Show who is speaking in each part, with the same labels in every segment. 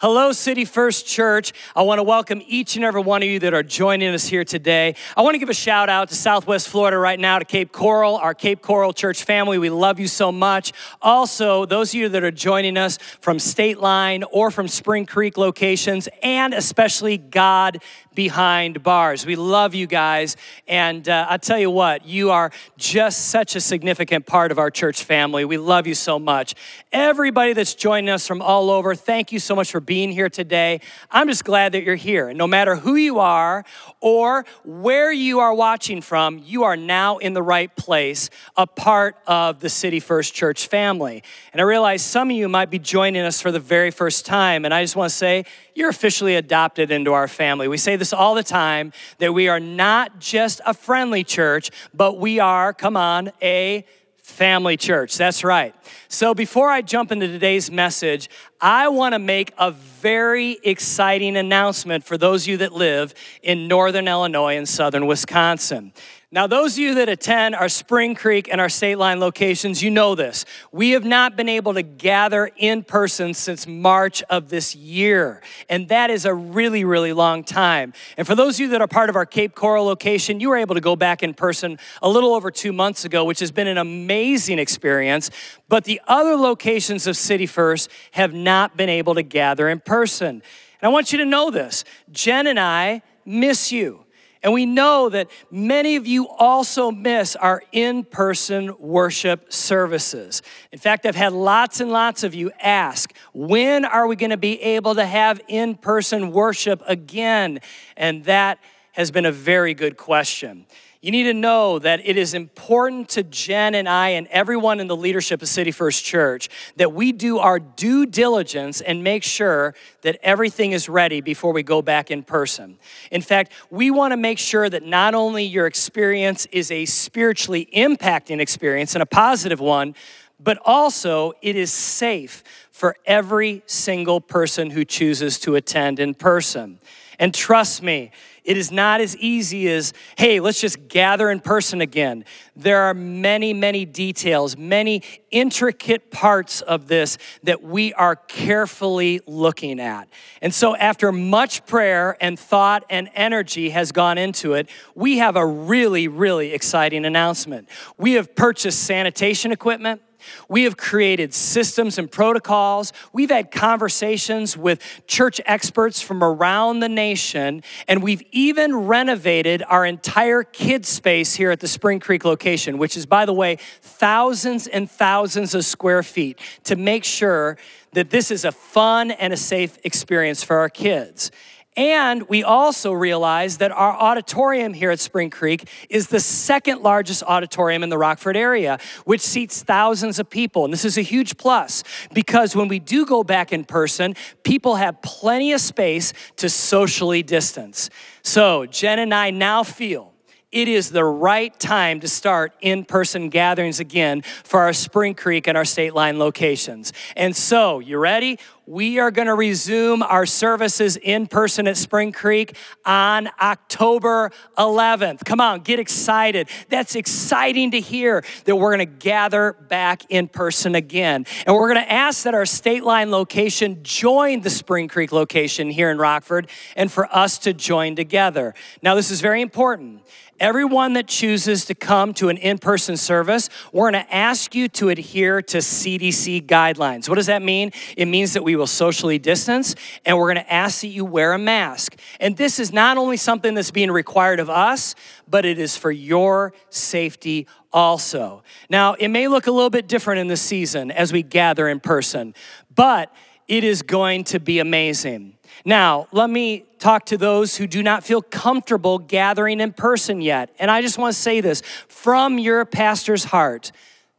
Speaker 1: Hello, City First Church. I want to welcome each and every one of you that are joining us here today. I want to give a shout out to Southwest Florida right now, to Cape Coral, our Cape Coral church family. We love you so much. Also, those of you that are joining us from State Line or from Spring Creek locations, and especially God behind bars. We love you guys. And uh, i tell you what, you are just such a significant part of our church family. We love you so much. Everybody that's joining us from all over, thank you so much for for being here today. I'm just glad that you're here. And no matter who you are or where you are watching from, you are now in the right place, a part of the City First Church family. And I realize some of you might be joining us for the very first time. And I just want to say, you're officially adopted into our family. We say this all the time that we are not just a friendly church, but we are, come on, a Family Church, that's right. So before I jump into today's message, I want to make a very exciting announcement for those of you that live in Northern Illinois and Southern Wisconsin. Now, those of you that attend our Spring Creek and our state line locations, you know this. We have not been able to gather in person since March of this year. And that is a really, really long time. And for those of you that are part of our Cape Coral location, you were able to go back in person a little over two months ago, which has been an amazing experience. But the other locations of City First have not been able to gather in person. And I want you to know this Jen and I miss you. And we know that many of you also miss our in person worship services. In fact, I've had lots and lots of you ask, when are we going to be able to have in person worship again? And that has been a very good question you need to know that it is important to Jen and I and everyone in the leadership of City First Church that we do our due diligence and make sure that everything is ready before we go back in person. In fact, we want to make sure that not only your experience is a spiritually impacting experience and a positive one, but also it is safe for every single person who chooses to attend in person. And trust me, it is not as easy as, hey, let's just gather in person again. There are many, many details, many intricate parts of this that we are carefully looking at. And so, after much prayer and thought and energy has gone into it, we have a really, really exciting announcement. We have purchased sanitation equipment. We have created systems and protocols. We've had conversations with church experts from around the nation, and we've even renovated our entire kids space here at the Spring Creek location, which is, by the way, thousands and thousands of square feet to make sure that this is a fun and a safe experience for our kids. And we also realize that our auditorium here at Spring Creek is the second largest auditorium in the Rockford area, which seats thousands of people. And this is a huge plus because when we do go back in person, people have plenty of space to socially distance. So Jen and I now feel it is the right time to start in person gatherings again for our Spring Creek and our state line locations. And so, you ready? we are going to resume our services in person at Spring Creek on October 11th. Come on, get excited. That's exciting to hear that we're going to gather back in person again. And we're going to ask that our state line location join the Spring Creek location here in Rockford and for us to join together. Now, this is very important. Everyone that chooses to come to an in person service, we're going to ask you to adhere to CDC guidelines. What does that mean? It means that we will socially distance, and we're going to ask that you wear a mask. And this is not only something that's being required of us, but it is for your safety also. Now, it may look a little bit different in this season as we gather in person, but it is going to be amazing. Now, let me talk to those who do not feel comfortable gathering in person yet. And I just want to say this from your pastor's heart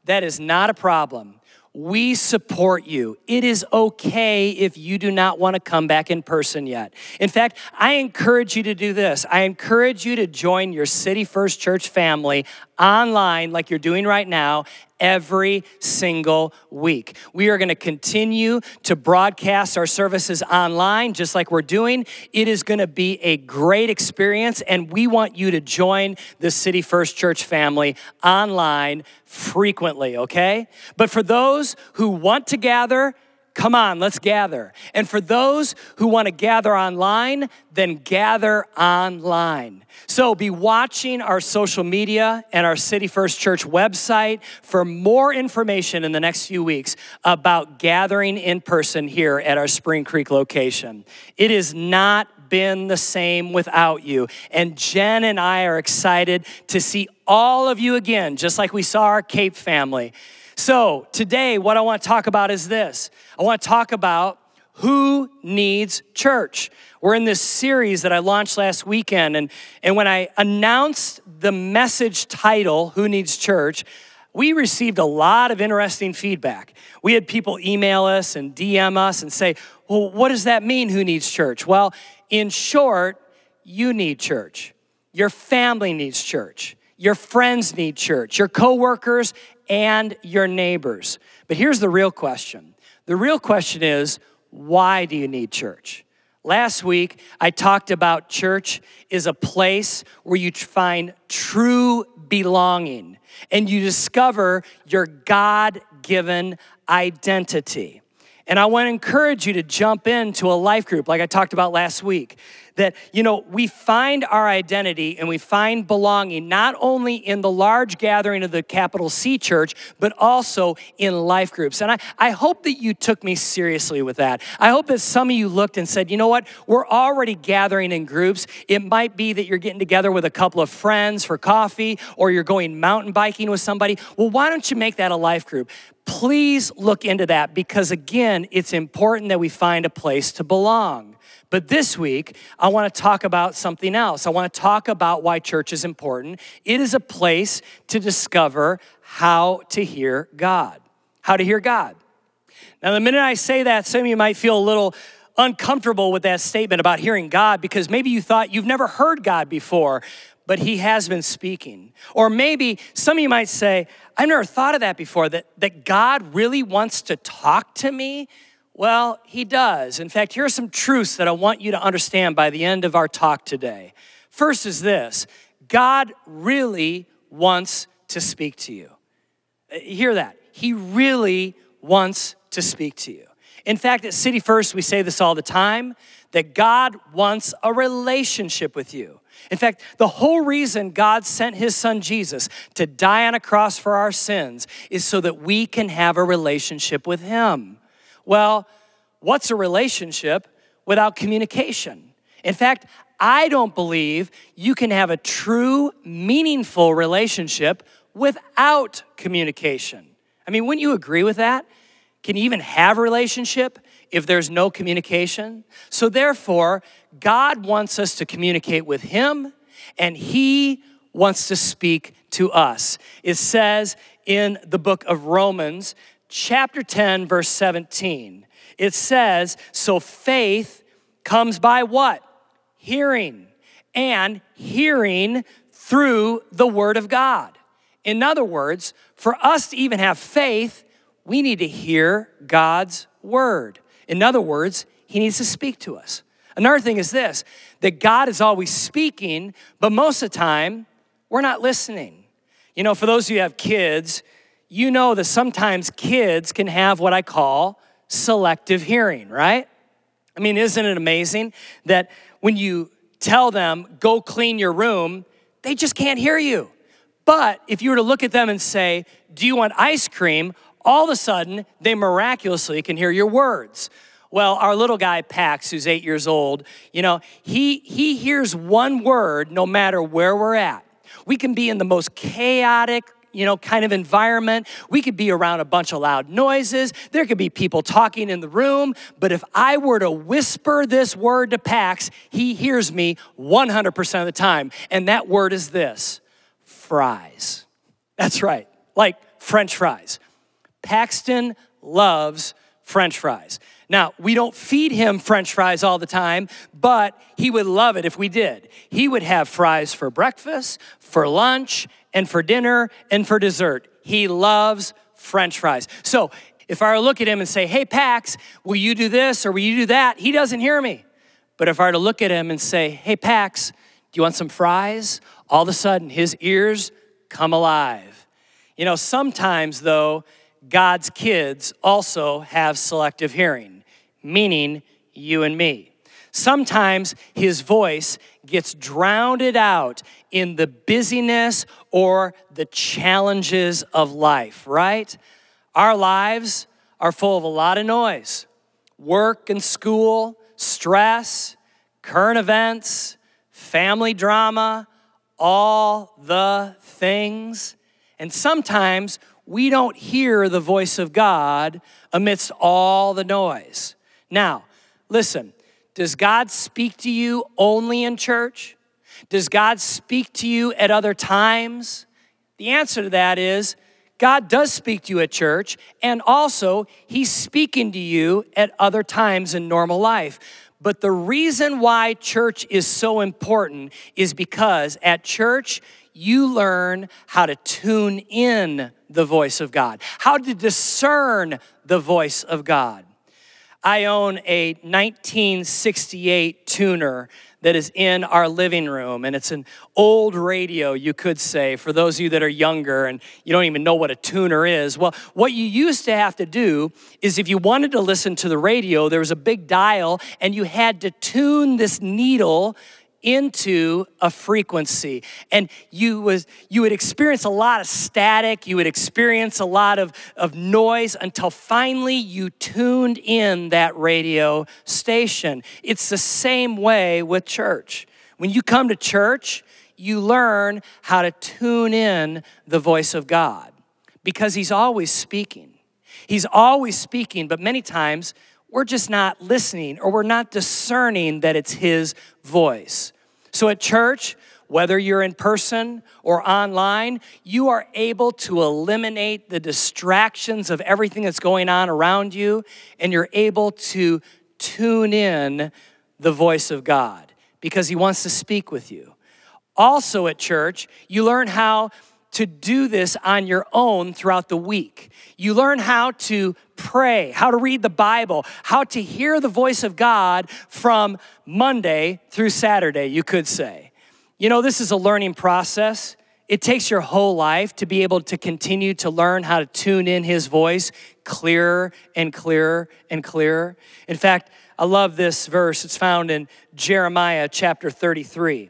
Speaker 1: that is not a problem. We support you. It is okay if you do not want to come back in person yet. In fact, I encourage you to do this. I encourage you to join your City First Church family online, like you're doing right now, every single week. We are going to continue to broadcast our services online, just like we're doing. It is going to be a great experience, and we want you to join the City First Church family online frequently, okay? But for those who want to gather, Come on, let's gather. And for those who want to gather online, then gather online. So be watching our social media and our City First Church website for more information in the next few weeks about gathering in person here at our Spring Creek location. It is not been the same without you. And Jen and I are excited to see all of you again, just like we saw our Cape family. So, today, what I want to talk about is this I want to talk about who needs church. We're in this series that I launched last weekend, and, and when I announced the message title, Who Needs Church, we received a lot of interesting feedback. We had people email us and DM us and say, Well, what does that mean, who needs church? Well, in short, you need church. Your family needs church. Your friends need church. Your coworkers and your neighbors. But here's the real question the real question is why do you need church? Last week, I talked about church is a place where you find true belonging and you discover your God given identity. And I want to encourage you to jump into a life group like I talked about last week that, you know, we find our identity and we find belonging not only in the large gathering of the capital C church, but also in life groups. And I, I hope that you took me seriously with that. I hope that some of you looked and said, you know what, we're already gathering in groups. It might be that you're getting together with a couple of friends for coffee or you're going mountain biking with somebody. Well, why don't you make that a life group? Please look into that because, again, it's important that we find a place to belong. But this week, I want to talk about something else. I want to talk about why church is important. It is a place to discover how to hear God. How to hear God. Now, the minute I say that, some of you might feel a little uncomfortable with that statement about hearing God because maybe you thought you've never heard God before, but He has been speaking. Or maybe some of you might say, I've never thought of that before, that, that God really wants to talk to me well, he does. In fact, here are some truths that I want you to understand by the end of our talk today. First is this God really wants to speak to you. Uh, hear that. He really wants to speak to you. In fact, at City First, we say this all the time that God wants a relationship with you. In fact, the whole reason God sent his son Jesus to die on a cross for our sins is so that we can have a relationship with him. Well, what's a relationship without communication? In fact, I don't believe you can have a true, meaningful relationship without communication. I mean, wouldn't you agree with that? Can you even have a relationship if there's no communication? So, therefore, God wants us to communicate with Him and He wants to speak to us. It says in the book of Romans chapter 10, verse 17. It says, So faith comes by what? Hearing, and hearing through the word of God. In other words, for us to even have faith, we need to hear God's word. In other words, he needs to speak to us. Another thing is this that God is always speaking, but most of the time, we're not listening. You know, for those of you who have kids, you know that sometimes kids can have what I call selective hearing, right? I mean, isn't it amazing that when you tell them, go clean your room, they just can't hear you. But if you were to look at them and say, do you want ice cream? All of a sudden, they miraculously can hear your words. Well, our little guy Pax, who's eight years old, you know, he, he hears one word no matter where we're at. We can be in the most chaotic, you know, kind of environment. We could be around a bunch of loud noises. There could be people talking in the room. But if I were to whisper this word to Pax, he hears me 100% of the time. And that word is this fries. That's right, like French fries. Paxton loves French fries. Now, we don't feed him french fries all the time, but he would love it if we did. He would have fries for breakfast, for lunch, and for dinner, and for dessert. He loves french fries. So, if I were to look at him and say, Hey, Pax, will you do this or will you do that? He doesn't hear me. But if I were to look at him and say, Hey, Pax, do you want some fries? All of a sudden, his ears come alive. You know, sometimes, though, God's kids also have selective hearing meaning you and me. Sometimes his voice gets drowned out in the busyness or the challenges of life, right? Our lives are full of a lot of noise work and school, stress, current events, family drama, all the things. And sometimes we don't hear the voice of God amidst all the noise. Now, listen, does God speak to you only in church? Does God speak to you at other times? The answer to that is God does speak to you at church, and also He's speaking to you at other times in normal life. But the reason why church is so important is because at church, you learn how to tune in the voice of God, how to discern the voice of God. I own a 1968 tuner that is in our living room, and it's an old radio, you could say, for those of you that are younger and you don't even know what a tuner is. Well, what you used to have to do is if you wanted to listen to the radio, there was a big dial, and you had to tune this needle into a frequency and you was you would experience a lot of static you would experience a lot of, of noise until finally you tuned in that radio station it's the same way with church when you come to church you learn how to tune in the voice of god because he's always speaking he's always speaking but many times we're just not listening or we're not discerning that it's His voice. So at church, whether you're in person or online, you are able to eliminate the distractions of everything that's going on around you, and you're able to tune in the voice of God because He wants to speak with you. Also, at church, you learn how to do this on your own throughout the week. You learn how to pray, how to read the Bible, how to hear the voice of God from Monday through Saturday, you could say. You know, this is a learning process. It takes your whole life to be able to continue to learn how to tune in His voice clearer and clearer and clearer. In fact, I love this verse. It's found in Jeremiah chapter 33.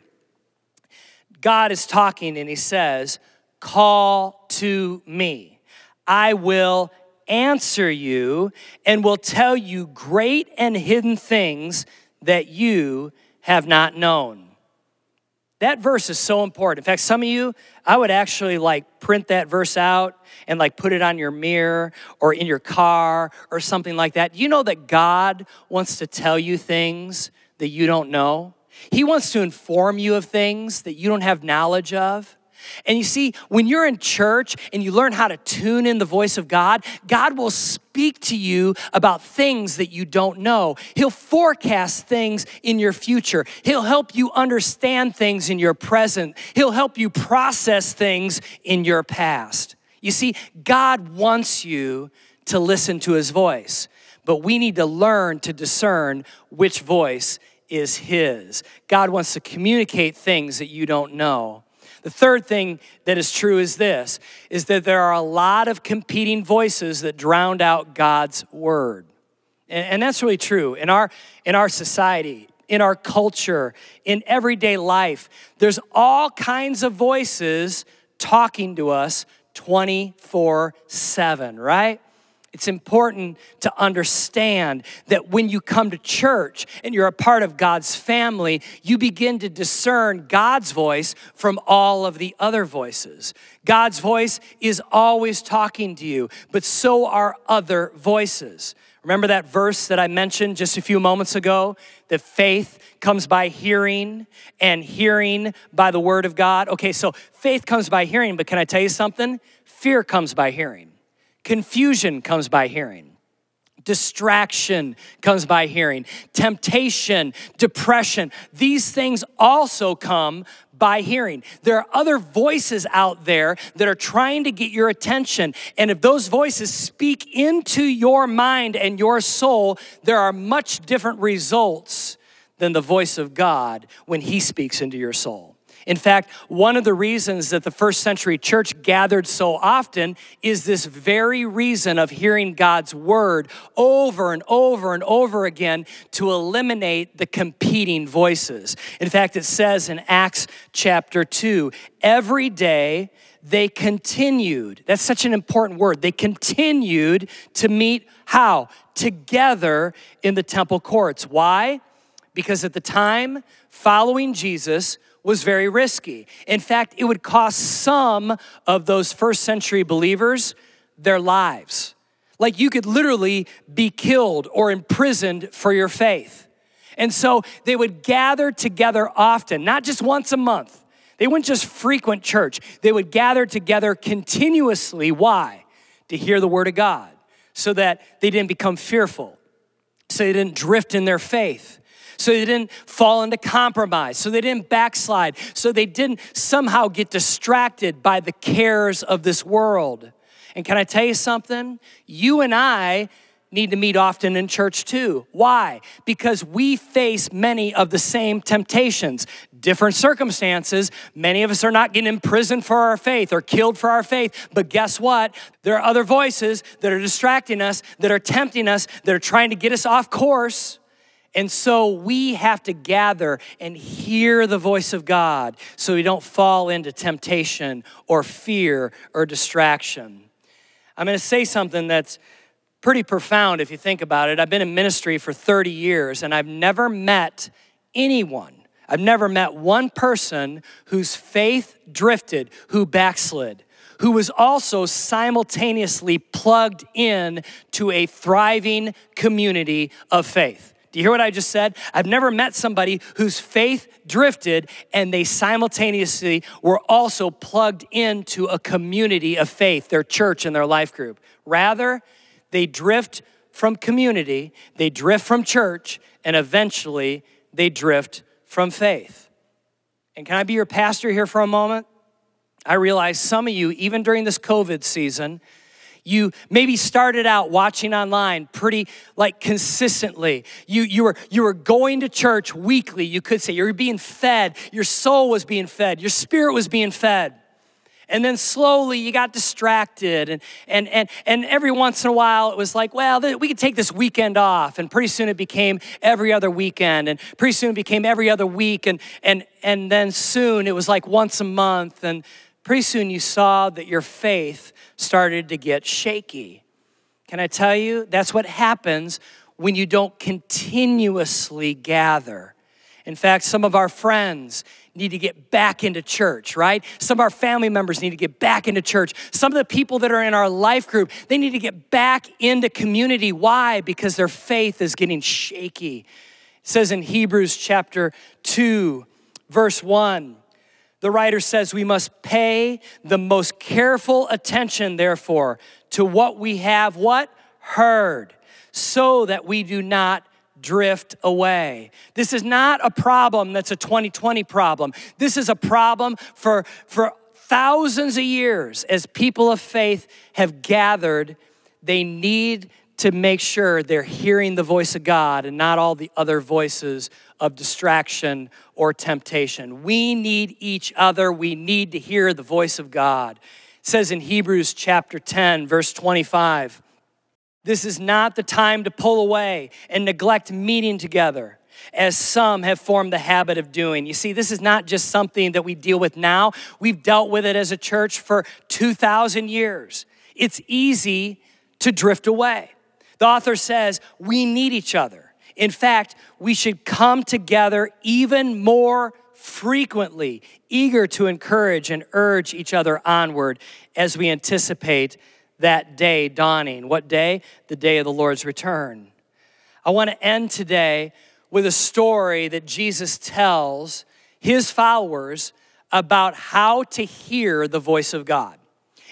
Speaker 1: God is talking and He says, Call to me. I will answer you and will tell you great and hidden things that you have not known. That verse is so important. In fact, some of you, I would actually like print that verse out and like put it on your mirror or in your car or something like that. You know that God wants to tell you things that you don't know. He wants to inform you of things that you don't have knowledge of. And you see, when you're in church and you learn how to tune in the voice of God, God will speak to you about things that you don't know. He'll forecast things in your future. He'll help you understand things in your present. He'll help you process things in your past. You see, God wants you to listen to his voice, but we need to learn to discern which voice is his. God wants to communicate things that you don't know. The third thing that is true is this is that there are a lot of competing voices that drowned out God's word. And, and that's really true. In our in our society, in our culture, in everyday life, there's all kinds of voices talking to us 24 7, right? It's important to understand that when you come to church and you're a part of God's family, you begin to discern God's voice from all of the other voices. God's voice is always talking to you, but so are other voices. Remember that verse that I mentioned just a few moments ago? That faith comes by hearing and hearing by the word of God. Okay, so faith comes by hearing, but can I tell you something? Fear comes by hearing. Confusion comes by hearing. Distraction comes by hearing. Temptation, depression, these things also come by hearing. There are other voices out there that are trying to get your attention. And if those voices speak into your mind and your soul, there are much different results than the voice of God when He speaks into your soul. In fact, one of the reasons that the first century church gathered so often is this very reason of hearing God's word over and over and over again to eliminate the competing voices. In fact, it says in Acts chapter 2 every day they continued. That's such an important word. They continued to meet how? Together in the temple courts. Why? Because at the time following Jesus, was very risky. In fact, it would cost some of those first century believers their lives. Like you could literally be killed or imprisoned for your faith. And so they would gather together often, not just once a month. They wouldn't just frequent church, they would gather together continuously. Why? To hear the word of God so that they didn't become fearful, so they didn't drift in their faith so they didn't fall into compromise, so they didn't backslide, so they didn't somehow get distracted by the cares of this world. And can I tell you something? You and I need to meet often in church too. Why? Because we face many of the same temptations, different circumstances. Many of us are not getting imprisoned for our faith or killed for our faith, but guess what? There are other voices that are distracting us, that are tempting us, that are trying to get us off course. And so we have to gather and hear the voice of God so we don't fall into temptation or fear or distraction. I'm going to say something that's pretty profound if you think about it. I've been in ministry for 30 years and I've never met anyone, I've never met one person whose faith drifted, who backslid who was also simultaneously plugged in to a thriving community of faith. Do you hear what I just said? I've never met somebody whose faith drifted and they simultaneously were also plugged into a community of faith, their church and their life group. Rather, they drift from community, they drift from church, and eventually they drift from faith. And can I be your pastor here for a moment? I realize some of you, even during this COVID season, you maybe started out watching online pretty like consistently. You, you, were, you were going to church weekly, you could say. You were being fed. Your soul was being fed. Your spirit was being fed. And then slowly you got distracted. And, and, and, and every once in a while it was like, well, we could take this weekend off. And pretty soon it became every other weekend. And pretty soon it became every other week. And, and, and then soon it was like once a month. And pretty soon you saw that your faith started to get shaky. Can I tell you? That's what happens when you don't continuously gather. In fact, some of our friends need to get back into church, right? Some of our family members need to get back into church. Some of the people that are in our life group, they need to get back into community. Why? Because their faith is getting shaky. It says in Hebrews chapter 2, verse 1 the writer says we must pay the most careful attention, therefore, to what we have what? Heard, so that we do not drift away. This is not a problem that's a 2020 problem. This is a problem for, for thousands of years as people of faith have gathered. They need to make sure they're hearing the voice of God and not all the other voices of distraction or temptation. We need each other. We need to hear the voice of God. It says in Hebrews chapter 10, verse 25, this is not the time to pull away and neglect meeting together as some have formed the habit of doing. You see, this is not just something that we deal with now. We've dealt with it as a church for 2,000 years. It's easy to drift away. The author says we need each other. In fact, we should come together even more frequently, eager to encourage and urge each other onward as we anticipate that day dawning. What day? The day of the Lord's return. I want to end today with a story that Jesus tells his followers about how to hear the voice of God.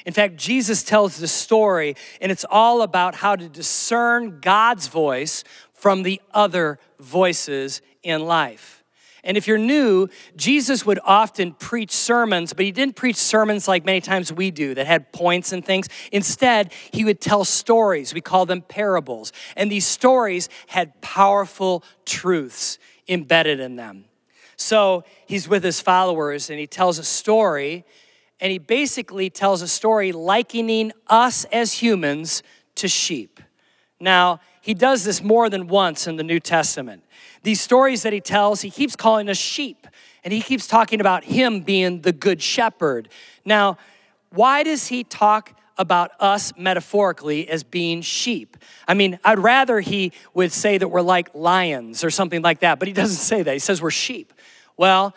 Speaker 1: In fact, Jesus tells the story, and it's all about how to discern God's voice from the other voices in life. And if you're new, Jesus would often preach sermons, but he didn't preach sermons like many times we do that had points and things. Instead, he would tell stories. We call them parables. And these stories had powerful truths embedded in them. So he's with his followers and he tells a story and he basically tells a story likening us as humans to sheep. Now, he does this more than once in the New Testament. These stories that he tells, he keeps calling us sheep, and he keeps talking about him being the good shepherd. Now, why does he talk about us metaphorically as being sheep. I mean, I'd rather he would say that we're like lions or something like that, but he doesn't say that. He says we're sheep. Well,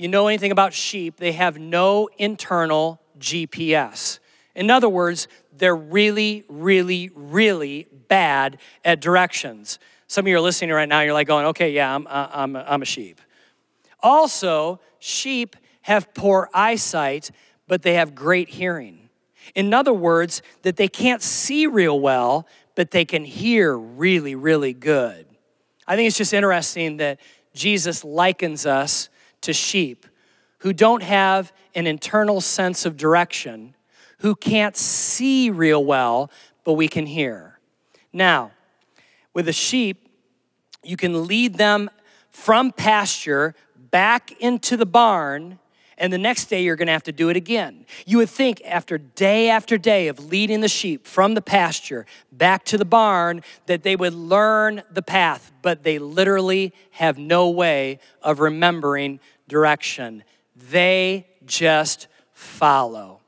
Speaker 1: you know anything about sheep, they have no internal GPS. In other words, they're really, really, really bad at directions. Some of you are listening right now, you're like going, okay, yeah, I'm, uh, I'm, I'm a sheep. Also, sheep have poor eyesight, but they have great hearing. In other words, that they can't see real well, but they can hear really, really good. I think it's just interesting that Jesus likens us to sheep who don't have an internal sense of direction, who can't see real well, but we can hear. Now, with a sheep, you can lead them from pasture back into the barn and the next day you're going to have to do it again. You would think after day after day of leading the sheep from the pasture back to the barn that they would learn the path, but they literally have no way of remembering direction. They just follow.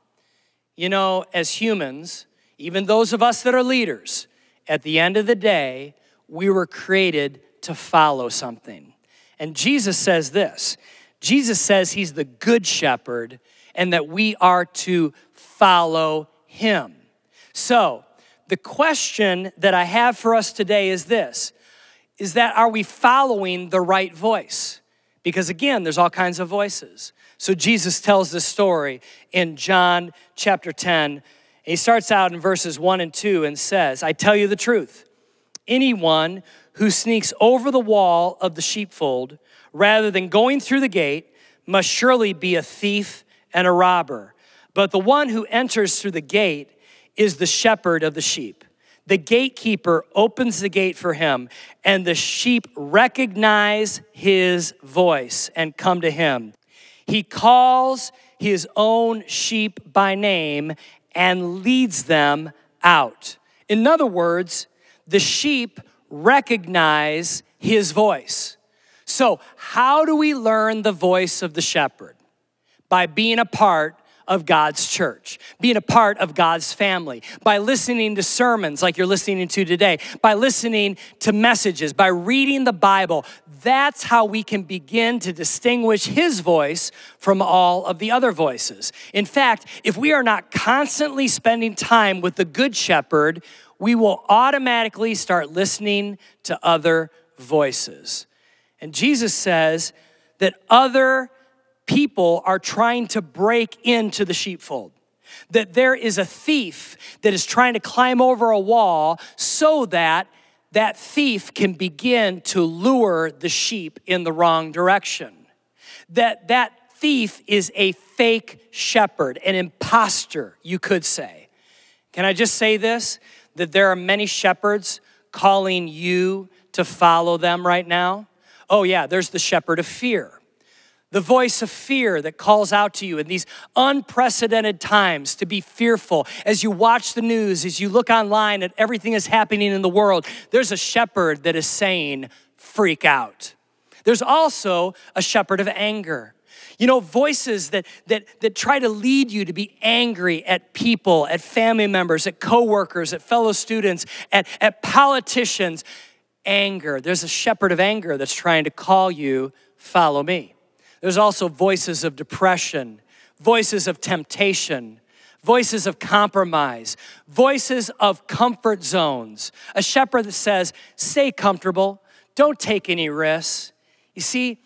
Speaker 1: You know, as humans, even those of us that are leaders, at the end of the day, we were created to follow something. And Jesus says this Jesus says he's the good shepherd and that we are to follow him. So, the question that I have for us today is this is that are we following the right voice? Because again, there's all kinds of voices. So Jesus tells this story in John chapter 10. He starts out in verses 1 and 2 and says, I tell you the truth. Anyone who sneaks over the wall of the sheepfold rather than going through the gate must surely be a thief and a robber. But the one who enters through the gate is the shepherd of the sheep. The gatekeeper opens the gate for him, and the sheep recognize his voice and come to him. He calls his own sheep by name and leads them out. In other words, the sheep recognize his voice. So, how do we learn the voice of the shepherd? By being a part of God's church, being a part of God's family, by listening to sermons like you're listening to today, by listening to messages, by reading the Bible. That's how we can begin to distinguish His voice from all of the other voices. In fact, if we are not constantly spending time with the Good Shepherd, we will automatically start listening to other voices. And Jesus says that other people are trying to break into the sheepfold. That there is a thief that is trying to climb over a wall so that that thief can begin to lure the sheep in the wrong direction. That that thief is a fake shepherd, an impostor, you could say. Can I just say this? That there are many shepherds calling you to follow them right now. Oh, yeah, there's the shepherd of fear, the voice of fear that calls out to you in these unprecedented times to be fearful. As you watch the news, as you look online at everything that's happening in the world, there's a shepherd that is saying, freak out. There's also a shepherd of anger. You know, voices that, that, that try to lead you to be angry at people, at family members, at coworkers, at fellow students, at, at politicians anger. There's a shepherd of anger that's trying to call you, follow me. There's also voices of depression, voices of temptation, voices of compromise, voices of comfort zones. A shepherd that says, stay comfortable, don't take any risks. You see,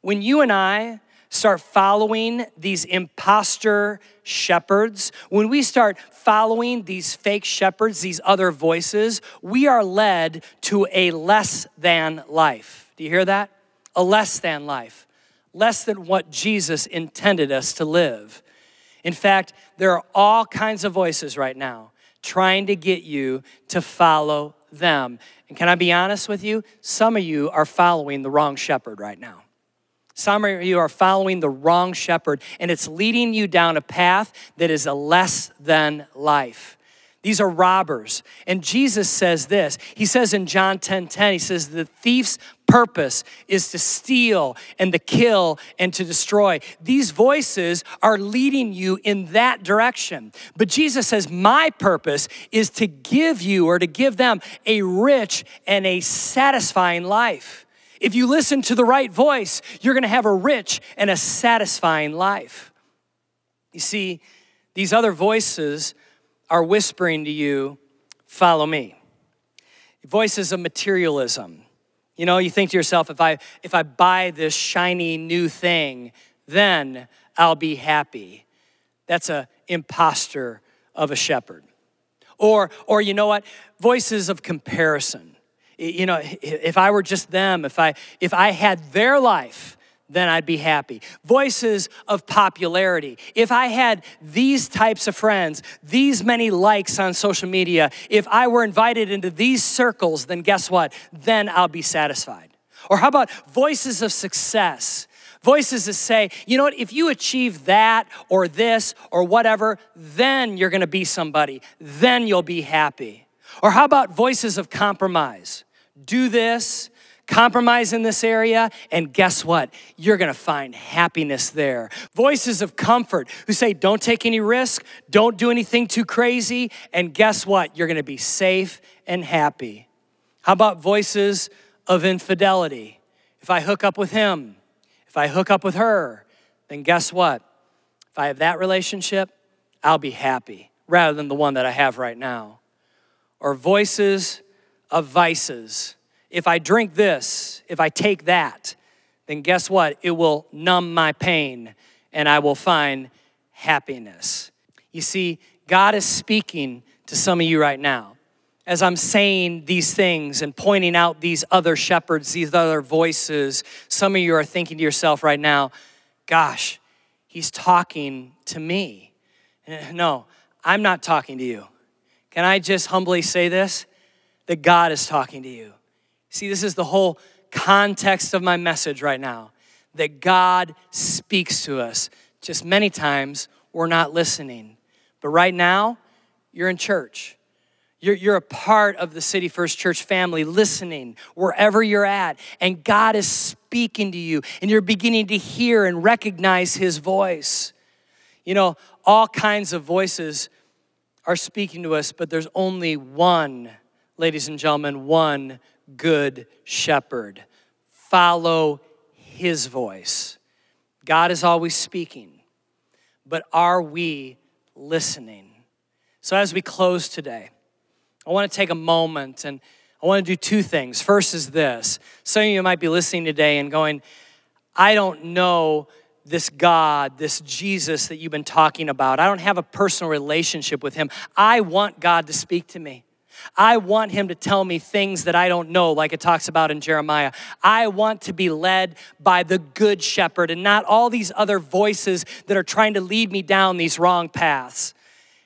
Speaker 1: when you and I start following these imposter shepherds, when we start following these fake shepherds, these other voices, we are led to a less than life. Do you hear that? A less than life, less than what Jesus intended us to live. In fact, there are all kinds of voices right now trying to get you to follow them. And can I be honest with you? Some of you are following the wrong shepherd right now. Some of you are following the wrong shepherd, and it's leading you down a path that is a less than life. These are robbers. And Jesus says this. He says in John 10 10, he says, The thief's purpose is to steal and to kill and to destroy. These voices are leading you in that direction. But Jesus says, My purpose is to give you or to give them a rich and a satisfying life. If you listen to the right voice, you're going to have a rich and a satisfying life. You see, these other voices are whispering to you, follow me. Voices of materialism. You know, you think to yourself, if I, if I buy this shiny new thing, then I'll be happy. That's an impostor of a shepherd. Or, or you know what? Voices of comparison you know, if I were just them, if I if I had their life, then I'd be happy. Voices of popularity. If I had these types of friends, these many likes on social media, if I were invited into these circles, then guess what? Then I'll be satisfied. Or how about voices of success? Voices that say, you know what, if you achieve that or this or whatever, then you're gonna be somebody. Then you'll be happy. Or how about voices of compromise? Do this, compromise in this area, and guess what? You're gonna find happiness there. Voices of comfort who say, don't take any risk, don't do anything too crazy, and guess what? You're gonna be safe and happy. How about voices of infidelity? If I hook up with him, if I hook up with her, then guess what? If I have that relationship, I'll be happy rather than the one that I have right now or voices of vices. If I drink this, if I take that, then guess what? It will numb my pain and I will find happiness. You see, God is speaking to some of you right now. As I'm saying these things and pointing out these other shepherds, these other voices, some of you are thinking to yourself right now, gosh, he's talking to me. No, I'm not talking to you. Can I just humbly say this? That God is talking to you. See, this is the whole context of my message right now that God speaks to us. Just many times we're not listening. But right now, you're in church. You're, you're a part of the City First Church family, listening wherever you're at. And God is speaking to you, and you're beginning to hear and recognize His voice. You know, all kinds of voices are speaking to us, but there's only one, ladies and gentlemen, one good shepherd. Follow his voice. God is always speaking, but are we listening? So, as we close today, I want to take a moment and I want to do two things. First is this some of you might be listening today and going, I don't know this God, this Jesus that you've been talking about. I don't have a personal relationship with him. I want God to speak to me. I want him to tell me things that I don't know, like it talks about in Jeremiah. I want to be led by the good shepherd and not all these other voices that are trying to lead me down these wrong paths.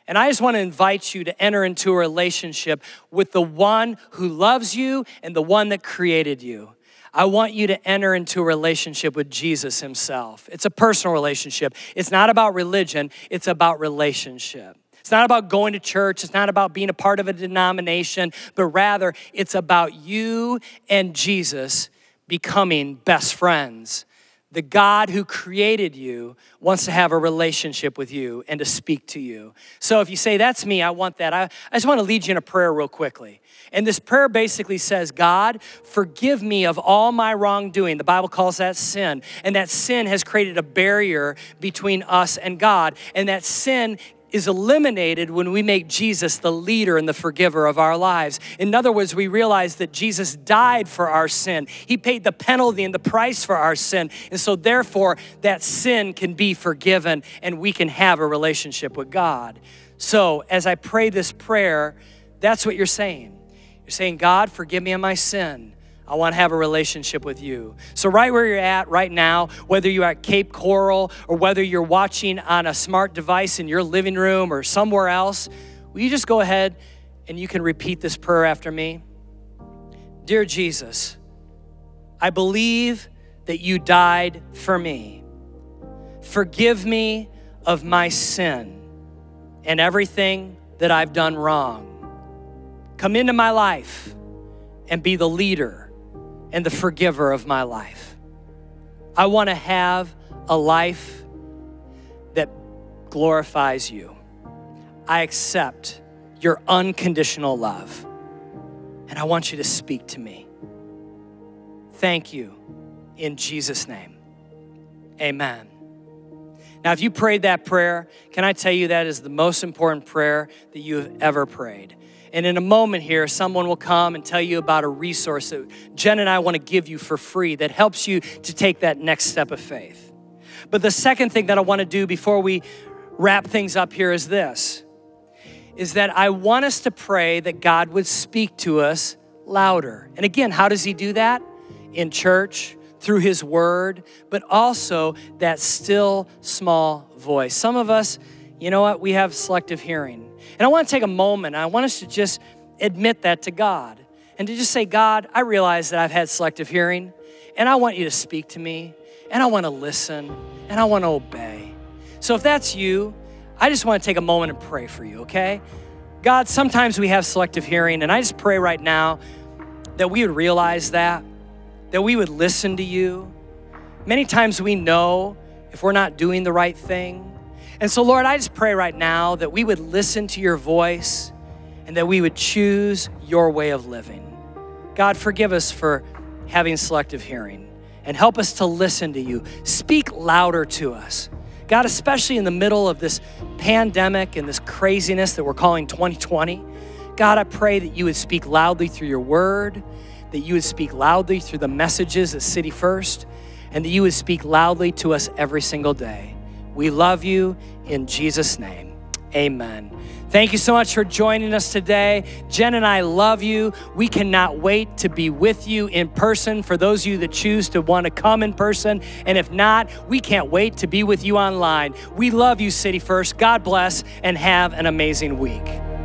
Speaker 1: And I just want to invite you to enter into a relationship with the one who loves you and the one that created you. I want you to enter into a relationship with Jesus Himself. It's a personal relationship. It's not about religion, it's about relationship. It's not about going to church, it's not about being a part of a denomination, but rather it's about you and Jesus becoming best friends. The God who created you wants to have a relationship with you and to speak to you. So if you say, That's me, I want that, I, I just want to lead you in a prayer real quickly. And this prayer basically says, God, forgive me of all my wrongdoing. The Bible calls that sin. And that sin has created a barrier between us and God. And that sin is eliminated when we make Jesus the leader and the forgiver of our lives. In other words, we realize that Jesus died for our sin. He paid the penalty and the price for our sin. And so, therefore, that sin can be forgiven and we can have a relationship with God. So, as I pray this prayer, that's what you're saying. You're saying, God, forgive me of my sin. I want to have a relationship with you. So, right where you're at right now, whether you're at Cape Coral or whether you're watching on a smart device in your living room or somewhere else, will you just go ahead and you can repeat this prayer after me? Dear Jesus, I believe that you died for me. Forgive me of my sin and everything that I've done wrong. Come into my life and be the leader and the forgiver of my life. I want to have a life that glorifies you. I accept your unconditional love, and I want you to speak to me. Thank you in Jesus' name. Amen. Now, if you prayed that prayer, can I tell you that is the most important prayer that you have ever prayed? And in a moment here, someone will come and tell you about a resource that Jen and I want to give you for free that helps you to take that next step of faith. But the second thing that I want to do before we wrap things up here is this is that I want us to pray that God would speak to us louder. And again, how does he do that? In church, through his word, but also that still small voice. Some of us, you know what, we have selective hearing. And I want to take a moment. I want us to just admit that to God and to just say, God, I realize that I've had selective hearing, and I want you to speak to me, and I want to listen, and I want to obey. So if that's you, I just want to take a moment and pray for you, okay? God, sometimes we have selective hearing, and I just pray right now that we would realize that, that we would listen to you. Many times we know if we're not doing the right thing, and so, Lord, I just pray right now that we would listen to your voice and that we would choose your way of living. God, forgive us for having selective hearing and help us to listen to you. Speak louder to us. God, especially in the middle of this pandemic and this craziness that we're calling 2020, God, I pray that you would speak loudly through your word, that you would speak loudly through the messages at City First, and that you would speak loudly to us every single day. We love you in Jesus' name. Amen. Thank you so much for joining us today. Jen and I love you. We cannot wait to be with you in person for those of you that choose to want to come in person. And if not, we can't wait to be with you online. We love you, City First. God bless and have an amazing week.